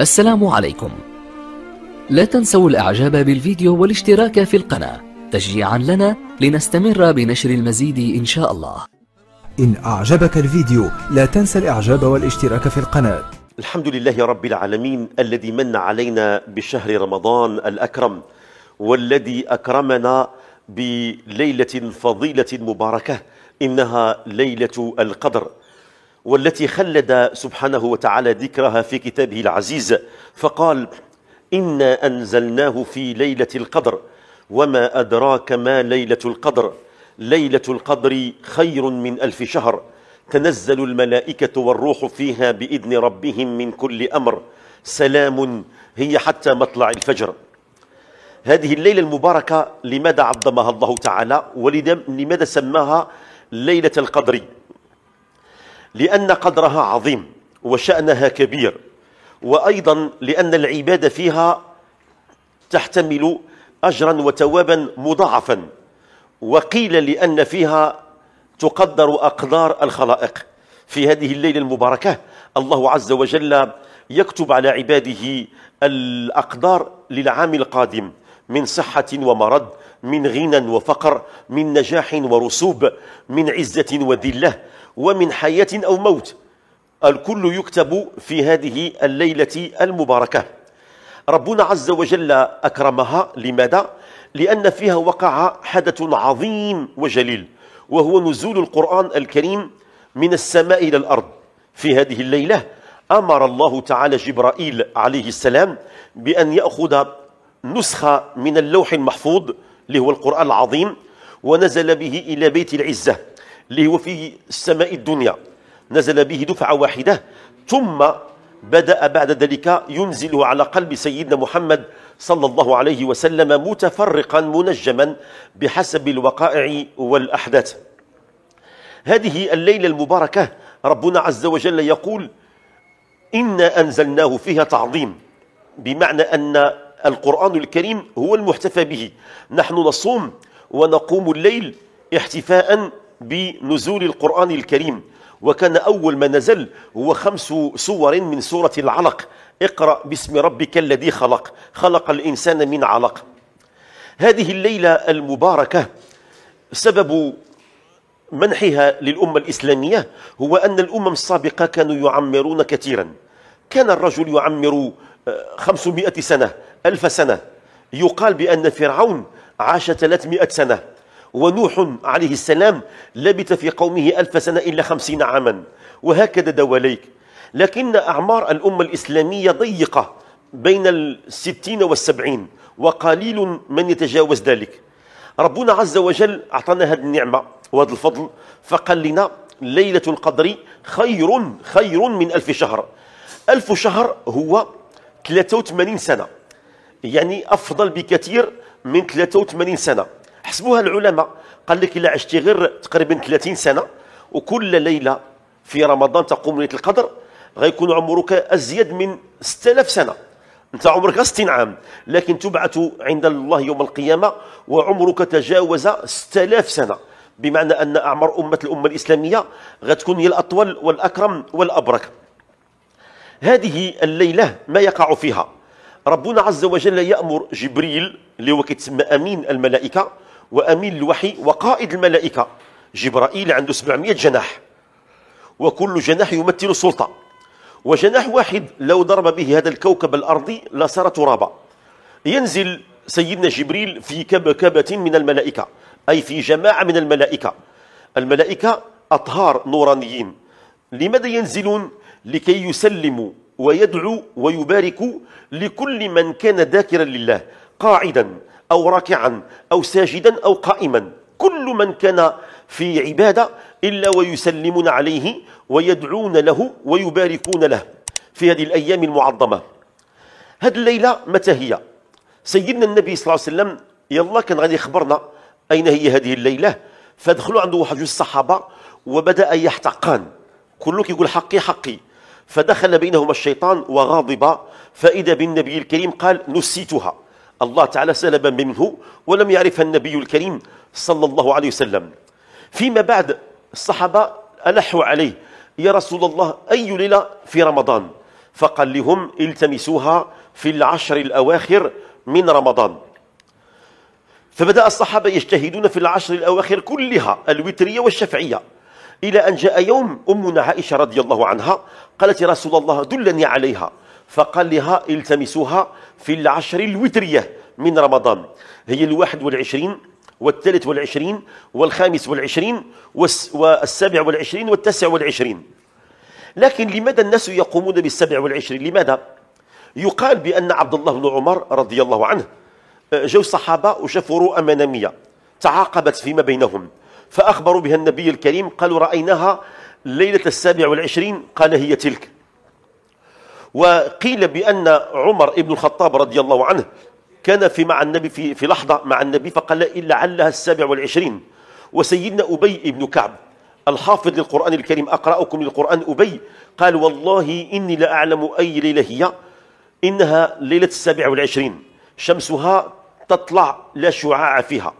السلام عليكم لا تنسوا الاعجاب بالفيديو والاشتراك في القناة تشجيعا لنا لنستمر بنشر المزيد ان شاء الله إن أعجبك الفيديو لا تنسى الإعجاب والاشتراك في القناة الحمد لله رب العالمين الذي من علينا بشهر رمضان الأكرم والذي أكرمنا بليلة فضيلة مباركة إنها ليلة القدر والتي خلد سبحانه وتعالى ذكرها في كتابه العزيز فقال إنا أنزلناه في ليلة القدر وما أدراك ما ليلة القدر ليلة القدر خير من ألف شهر تنزل الملائكة والروح فيها بإذن ربهم من كل أمر سلام هي حتى مطلع الفجر هذه الليلة المباركة لماذا عظمها الله تعالى ولماذا سماها ليلة القدر لأن قدرها عظيم وشأنها كبير وأيضا لأن العبادة فيها تحتمل أجرا وتوابا مضاعفا وقيل لأن فيها تقدر أقدار الخلائق في هذه الليلة المباركة الله عز وجل يكتب على عباده الأقدار للعام القادم من صحة ومرض من غنى وفقر من نجاح ورسوب من عزة وذلة ومن حياة أو موت الكل يكتب في هذه الليلة المباركة ربنا عز وجل أكرمها لماذا؟ لأن فيها وقع حدث عظيم وجليل وهو نزول القرآن الكريم من السماء إلى الأرض في هذه الليلة أمر الله تعالى جبرائيل عليه السلام بأن يأخذ نسخة من اللوح المحفوظ اللي هو القرآن العظيم ونزل به إلى بيت العزة اللي هو في السماء الدنيا نزل به دفعة واحدة ثم بدأ بعد ذلك ينزل على قلب سيدنا محمد صلى الله عليه وسلم متفرقا منجما بحسب الوقائع والأحداث هذه الليلة المباركة ربنا عز وجل يقول إنا أنزلناه فيها تعظيم بمعنى أن القرآن الكريم هو المحتفى به نحن نصوم ونقوم الليل احتفاء بنزول القرآن الكريم وكان أول ما نزل هو خمس سور من سورة العلق اقرأ باسم ربك الذي خلق خلق الإنسان من علق هذه الليلة المباركة سبب منحها للأمة الإسلامية هو أن الأمم السابقة كانوا يعمرون كثيرا كان الرجل يعمر 500 آه، سنة ألف سنة يقال بأن فرعون عاش 300 سنة ونوح عليه السلام لبث في قومه ألف سنة إلا خمسين عاما وهكذا دواليك لكن أعمار الأمة الإسلامية ضيقة بين الستين والسبعين وقليل من يتجاوز ذلك ربنا عز وجل أعطانا هذه النعمة وهذا الفضل فقال لنا ليلة القدر خير خير من ألف شهر ألف شهر هو 83 سنة يعني أفضل بكثير من 83 سنة حسبوها العلماء قال لك إلا عشتي غير تقريبا 30 سنة وكل ليلة في رمضان تقوم ليلة القدر غيكون عمرك أزيد من 6000 سنة أنت عمرك 60 عام لكن تبعث عند الله يوم القيامة وعمرك تجاوز 6000 سنة بمعنى أن أعمار أمة الأمة الإسلامية غتكون هي الأطول والأكرم والأبرك هذه الليلة ما يقع فيها ربنا عز وجل يأمر جبريل اللي هو كيتسمى أمين الملائكة وامين الوحي وقائد الملائكه جبرائيل عنده 700 جناح وكل جناح يمثل سلطه وجناح واحد لو ضرب به هذا الكوكب الارضي لصار ترابا ينزل سيدنا جبريل في كبكبه من الملائكه اي في جماعه من الملائكه الملائكه اطهار نورانيين لماذا ينزلون لكي يسلموا ويدعو ويبارك لكل من كان ذاكرا لله قاعدا أو راكعا أو ساجدا أو قائما كل من كان في عبادة إلا ويسلمون عليه ويدعون له ويباركون له في هذه الأيام المعظمة هذه الليلة متى هي سيدنا النبي صلى الله عليه وسلم يلا كان غادي يخبرنا أين هي هذه الليلة فدخلوا عنده واحد الصحابة وبدأ يحتقان كله كيقول حقي حقي فدخل بينهما الشيطان وغاضب فإذا بالنبي الكريم قال نسيتها الله تعالى سلبا منه ولم يعرفها النبي الكريم صلى الله عليه وسلم فيما بعد الصحابة ألحوا عليه يا رسول الله أي ليلة في رمضان فقال لهم التمسوها في العشر الأواخر من رمضان فبدأ الصحابة يجتهدون في العشر الأواخر كلها الوترية والشفعية إلى أن جاء يوم أمنا عائشة رضي الله عنها قالت يا رسول الله دلني عليها فقال لها التمسوها في العشر الوترية من رمضان هي الواحد والعشرين والثالث والعشرين والخامس والعشرين والسابع والعشرين والتاسع والعشرين لكن لماذا الناس يقومون بالسبع والعشرين لماذا؟ يقال بأن عبد الله بن عمر رضي الله عنه آه، جو الصحابة وشافوا رؤى منامية تعاقبت فيما بينهم فأخبروا بها النبي الكريم قالوا رأيناها ليلة السابع والعشرين قال هي تلك وقيل بأن عمر بن الخطاب رضي الله عنه كان في مع النبي في, في لحظة مع النبي فقال لعلها السابع والعشرين وسيدنا أبي بن كعب الحافظ للقرآن الكريم أقرأكم للقرآن أبي قال والله إني لأعلم أي ليلة هي إنها ليلة السابع والعشرين شمسها تطلع لا شعاع فيها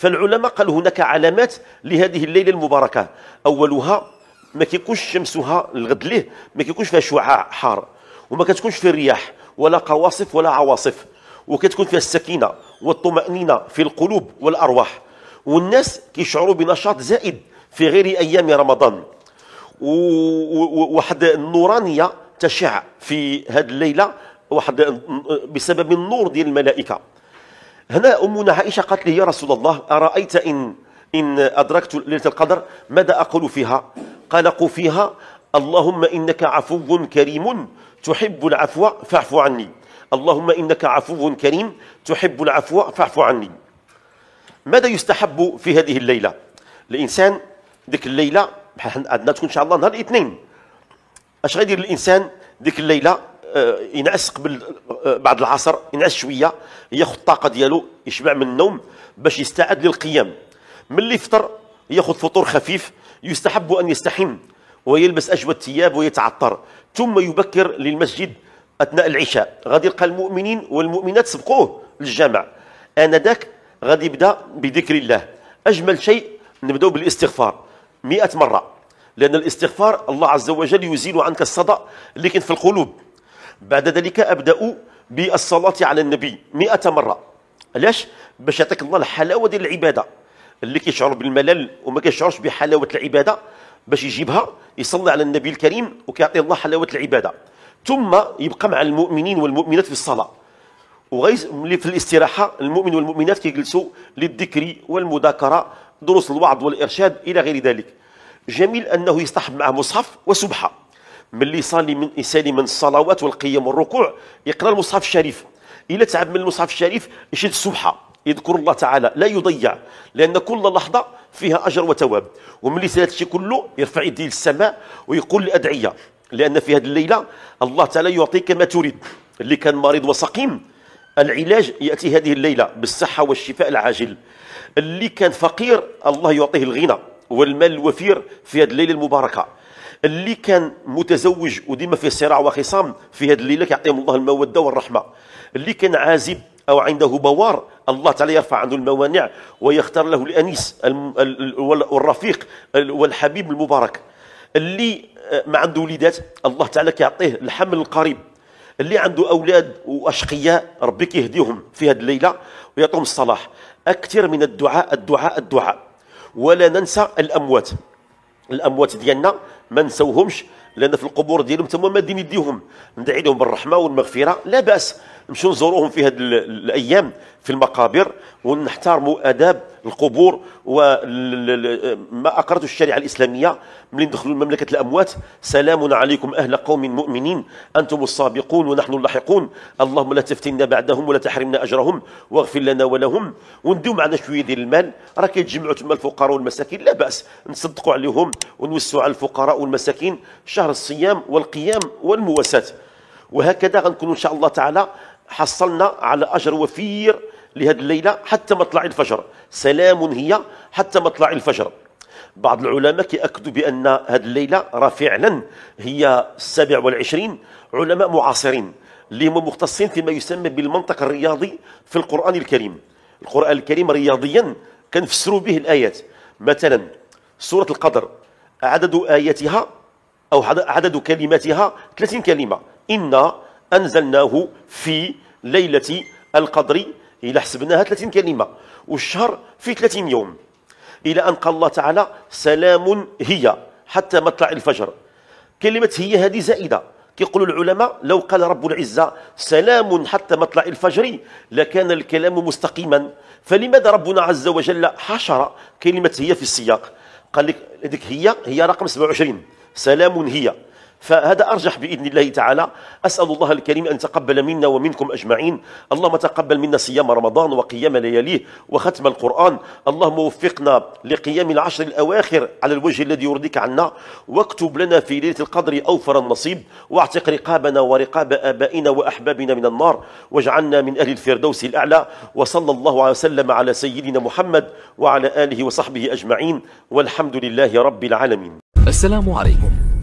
فالعلماء قالوا هناك علامات لهذه الليله المباركه اولها ما كيكونش شمسها الغد ليه ما كيكونش فيها شعاع حار وما كتكونش فيها رياح ولا قواصف ولا عواصف وكتكون فيها السكينه والطمانينه في القلوب والارواح والناس كيشعروا بنشاط زائد في غير ايام رمضان وواحد النورانيه تشع في هذه الليله واحد بسبب النور ديال الملائكه هنا أمنا عائشة قالت لي يا رسول الله أرأيت إن إن أدركت ليلة القدر ماذا أقول فيها قال قل فيها اللهم إنك عفو كريم تحب العفو فاعف عني اللهم إنك عفو كريم تحب العفو فاعف عني ماذا يستحب في هذه الليلة الإنسان ديك الليلة عندنا تكون إن شاء الله نهار الاثنين اش غيدير الإنسان ديك الليلة آه، ينعس قبل آه، بعد العصر ينعس شويه ياخذ الطاقه ديالو يشبع من النوم باش يستعد للقيام ملي يفطر ياخذ فطور خفيف يستحب ان يستحم ويلبس اجود الثياب ويتعطر ثم يبكر للمسجد اثناء العشاء غادي يلقى المؤمنين والمؤمنات سبقوه للجامع انذاك غادي يبدا بذكر الله اجمل شيء نبداو بالاستغفار 100 مره لان الاستغفار الله عز وجل يزيل عنك الصدأ اللي كان في القلوب بعد ذلك أبدأ بالصلاة على النبي مئة مرة علاش باش يعطيك الله الحلاوة ديال العبادة اللي كيشعر بالملل وما كيشعرش بحلاوة العبادة باش يجيبها يصلي على النبي الكريم وكيعطي الله حلاوة العبادة ثم يبقى مع المؤمنين والمؤمنات في الصلاة وغي في الاستراحة المؤمن والمؤمنات كيجلسوا للذكر والمذاكرة دروس الوعظ والإرشاد إلى غير ذلك جميل أنه يصطحب معه مصحف وسبحة ملي يصلي من يسالي من الصلوات والقيام والركوع يقرا المصحف الشريف الا تعب من المصحف الشريف يشد السبحه يذكر الله تعالى لا يضيع لان كل لحظه فيها اجر وثواب وملي سال هادشي كله يرفع يديه للسماء ويقول الادعيه لان في هذه الليله الله تعالى يعطيك ما تريد اللي كان مريض وسقيم العلاج ياتي هذه الليله بالصحه والشفاء العاجل اللي كان فقير الله يعطيه الغنى والمال الوفير في هذه الليله المباركه اللي كان متزوج وديما فيه صراع وخصام في هذه الليله كيعطيهم الله الموده والرحمه اللي كان عازب او عنده بوار الله تعالى يرفع عنده الموانع ويختار له الانيس والرفيق والحبيب المبارك اللي آه، ما عنده وليدات الله تعالى كيعطيه الحمل القريب اللي عنده اولاد واشقياء ربي كيهديهم في هذه الليله ويعطيهم الصلاح اكثر من الدعاء الدعاء الدعاء ولا ننسى الاموات الاموات ديالنا ما نسوهمش لان في القبور ديالهم تما دين يديهم ندعي لهم بالرحمه والمغفره لا باس نمشيو نزوروهم في هذه الايام في المقابر ونحترموا اداب القبور وما اقرته الشريعه الاسلاميه ملي دخلوا مملكه الاموات سلام عليكم اهل قوم مؤمنين انتم السابقون ونحن اللاحقون اللهم لا تفتنا بعدهم ولا تحرمنا اجرهم واغفر لنا ولهم وندوم معنا شويه ديال المال راه كيتجمعوا تما الفقراء والمساكين لا باس نصدقوا عليهم ونوسعوا على الفقراء والمساكين شهر الصيام والقيام والمواساه وهكذا غنكون ان شاء الله تعالى حصلنا على اجر وفير لهذه الليلة حتى مطلع الفجر سلام هي حتى مطلع الفجر بعض العلماء كيأكدوا بأن هذه الليلة راه فعلا هي السابع والعشرين علماء معاصرين اللي هم مختصين فيما يسمى بالمنطق الرياضي في القرآن الكريم القرآن الكريم رياضيا كنفسروا به الآيات مثلا سورة القدر عدد آياتها أو عدد كلماتها 30 كلمة إنا أنزلناه في ليلة القدر إلا حسبناها 30 كلمة والشهر في 30 يوم إلى أن قال الله تعالى سلام هي حتى مطلع الفجر كلمة هي هذه زائدة كيقولوا العلماء لو قال رب العزة سلام حتى مطلع الفجر لكان الكلام مستقيما فلماذا ربنا عز وجل حشر كلمة هي في السياق قال لك هي هي رقم 27 سلام هي فهذا أرجح بإذن الله تعالى أسأل الله الكريم أن تقبل منا ومنكم أجمعين اللهم تقبل منا صيام رمضان وقيام لياليه وختم القرآن اللهم وفقنا لقيام العشر الأواخر على الوجه الذي يرضيك عنا واكتب لنا في ليلة القدر أوفر النصيب واعتق رقابنا ورقاب آبائنا وأحبابنا من النار واجعلنا من أهل الفردوس الأعلى وصلى الله وسلم على سيدنا محمد وعلى آله وصحبه أجمعين والحمد لله رب العالمين السلام عليكم